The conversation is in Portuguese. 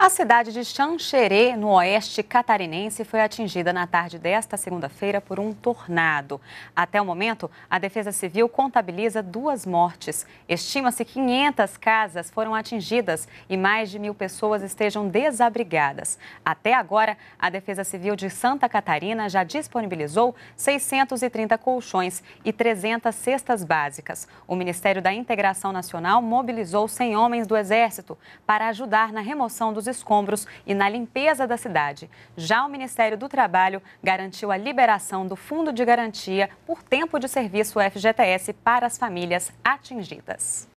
A cidade de Xanxerê, no oeste catarinense, foi atingida na tarde desta segunda-feira por um tornado. Até o momento, a Defesa Civil contabiliza duas mortes. Estima-se que 500 casas foram atingidas e mais de mil pessoas estejam desabrigadas. Até agora, a Defesa Civil de Santa Catarina já disponibilizou 630 colchões e 300 cestas básicas. O Ministério da Integração Nacional mobilizou 100 homens do Exército para ajudar na remoção dos escombros e na limpeza da cidade. Já o Ministério do Trabalho garantiu a liberação do Fundo de Garantia por Tempo de Serviço FGTS para as famílias atingidas.